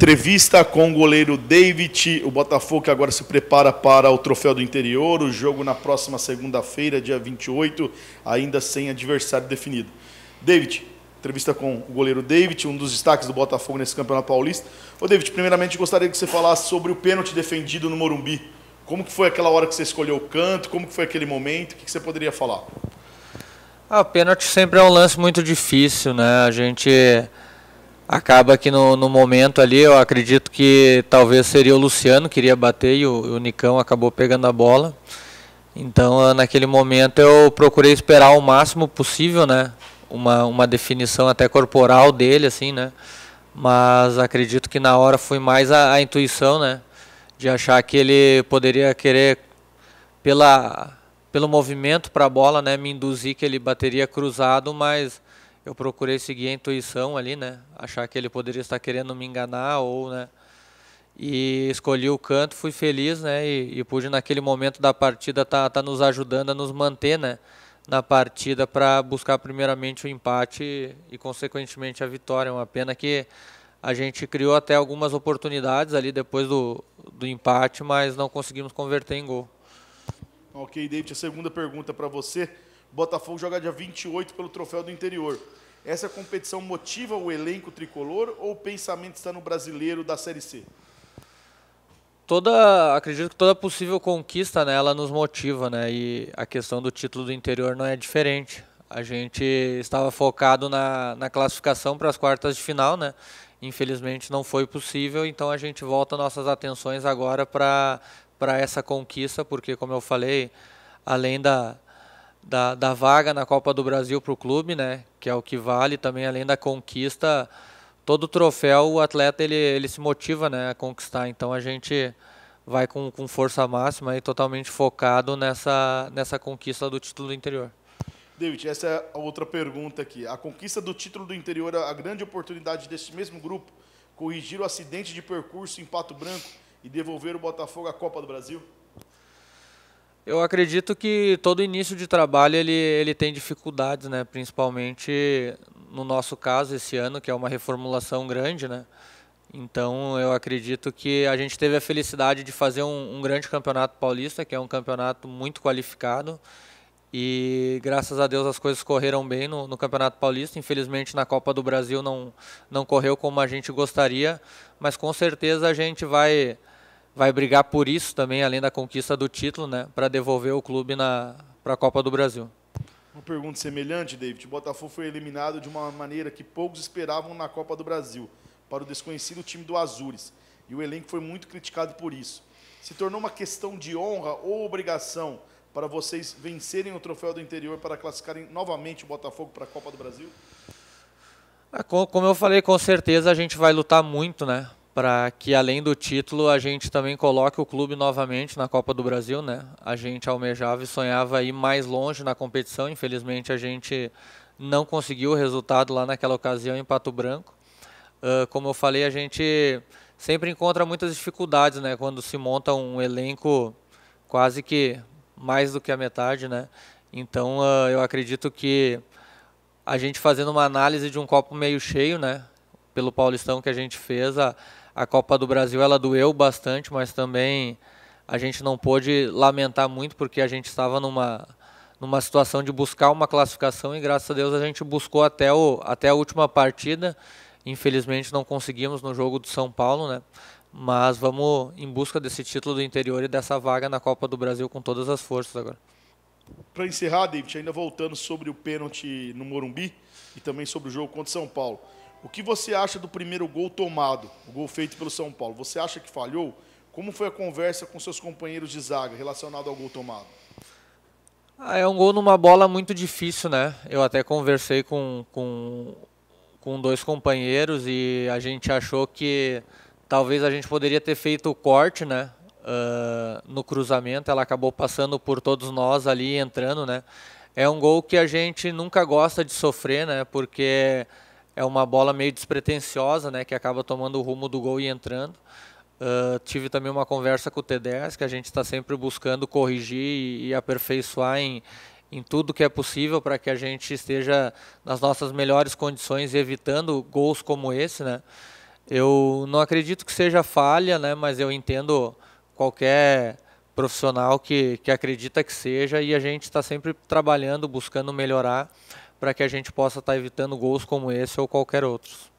Entrevista com o goleiro David. O Botafogo que agora se prepara para o Troféu do Interior. O jogo na próxima segunda-feira, dia 28, ainda sem adversário definido. David, entrevista com o goleiro David, um dos destaques do Botafogo nesse Campeonato Paulista. Ô David, primeiramente gostaria que você falasse sobre o pênalti defendido no Morumbi. Como que foi aquela hora que você escolheu o canto? Como que foi aquele momento? O que, você poderia falar? Ah, o pênalti sempre é um lance muito difícil, né? A gente acaba que no, no, momento ali, eu acredito que talvez seria o Luciano que iria bater e o, o Nicão acabou pegando a bola. Então, ah, naquele momento, eu procurei esperar o máximo possível, né? Uma, uma definição até corporal dele, assim, né? Mas acredito que na hora foi mais a, a intuição, né? De achar que ele poderia querer, pela, pelo movimento para a bola, né? Me induzir que ele bateria cruzado, mas eu procurei seguir a intuição ali, né? Achar que ele poderia estar querendo me enganar ou, né? E escolhi o canto, fui feliz, né? E, e pude naquele momento da partida tá, tá nos ajudando a nos manter, né? Na partida para buscar primeiramente o empate e, e consequentemente a vitória. Uma pena que a gente criou até algumas oportunidades ali depois do, do empate, mas não conseguimos converter em gol. Ok, David, a segunda pergunta para você. Botafogo joga dia 28 pelo Troféu do Interior. Essa competição motiva o elenco tricolor ou o pensamento está no brasileiro da Série C? Toda, acredito que toda possível conquista, né, ela nos motiva, né? E a questão do título do interior não é diferente. A gente estava focado na, na classificação para as quartas de final, né? Infelizmente não foi possível, então a gente volta nossas atenções agora para essa conquista, porque como eu falei, além da, da, da vaga na Copa do Brasil para o clube, né? Que é o que vale também, além da conquista, todo troféu o atleta ele, ele se motiva né, a conquistar. Então a gente vai com, com força máxima e totalmente focado nessa, nessa conquista do título do interior. David, essa é a outra pergunta aqui. A conquista do título do interior, a grande oportunidade desse mesmo grupo corrigir o acidente de percurso em Pato Branco e devolver o Botafogo à Copa do Brasil? Eu acredito que todo início de trabalho ele, ele tem dificuldades, né? principalmente no nosso caso esse ano, que é uma reformulação grande. Né? Então eu acredito que a gente teve a felicidade de fazer um, um grande campeonato paulista, que é um campeonato muito qualificado. E graças a Deus as coisas correram bem no, no, Campeonato Paulista. Infelizmente na Copa do Brasil não, não correu como a gente gostaria, mas com certeza a gente vai vai brigar por isso também, além da conquista do título, né, para devolver o clube na para a Copa do Brasil. Uma pergunta semelhante, David. O Botafogo foi eliminado de uma maneira que poucos esperavam na Copa do Brasil, para o desconhecido time do Azures. E o elenco foi muito criticado por isso. Se tornou uma questão de honra ou obrigação para vocês vencerem o troféu do interior para classificarem novamente o Botafogo para a Copa do Brasil? Ah, como eu falei, com certeza a gente vai lutar muito, né, para que além do título a gente também coloque o clube novamente na Copa do Brasil, né? A gente almejava e sonhava ir mais longe na competição, infelizmente a gente não conseguiu o resultado lá naquela ocasião em Pato Branco. Uh, como eu falei, a gente sempre encontra muitas dificuldades, né? Quando se monta um elenco quase que mais do que a metade, né? Então uh, eu acredito que a gente fazendo uma análise de um copo meio cheio, né? pelo Paulistão que a gente fez. A, a Copa do Brasil ela doeu bastante, mas também a gente não pôde lamentar muito porque a gente estava numa numa situação de buscar uma classificação e graças a Deus a gente buscou até o até a última partida. Infelizmente não conseguimos no jogo do São Paulo, né? Mas vamos em busca desse título do interior e dessa vaga na Copa do Brasil com todas as forças agora. Para encerrar, David, ainda voltando sobre o pênalti no Morumbi e também sobre o jogo contra o São Paulo. O que você acha do primeiro gol tomado, o gol feito pelo São Paulo? Você acha que falhou? Como foi a conversa com seus companheiros de zaga relacionado ao gol tomado? Ah, é um gol numa bola muito difícil, né? Eu até conversei com, com, com dois companheiros e a gente achou que talvez a gente poderia ter feito o corte, né? Uh, no cruzamento, ela acabou passando por todos nós ali entrando, né? É um gol que a gente nunca gosta de sofrer, né? Porque é uma bola meio despretensiosa, né, que acaba tomando o rumo do gol e entrando. Uh, tive também uma conversa com o T10, que a gente está sempre buscando corrigir e, e aperfeiçoar em, em tudo que é possível para que a gente esteja nas nossas melhores condições, evitando gols como esse, né? Eu não acredito que seja falha, né? Mas eu entendo qualquer profissional que, que acredita que seja e a gente está sempre trabalhando, buscando melhorar para que a gente possa estar tá evitando gols como esse ou qualquer outros.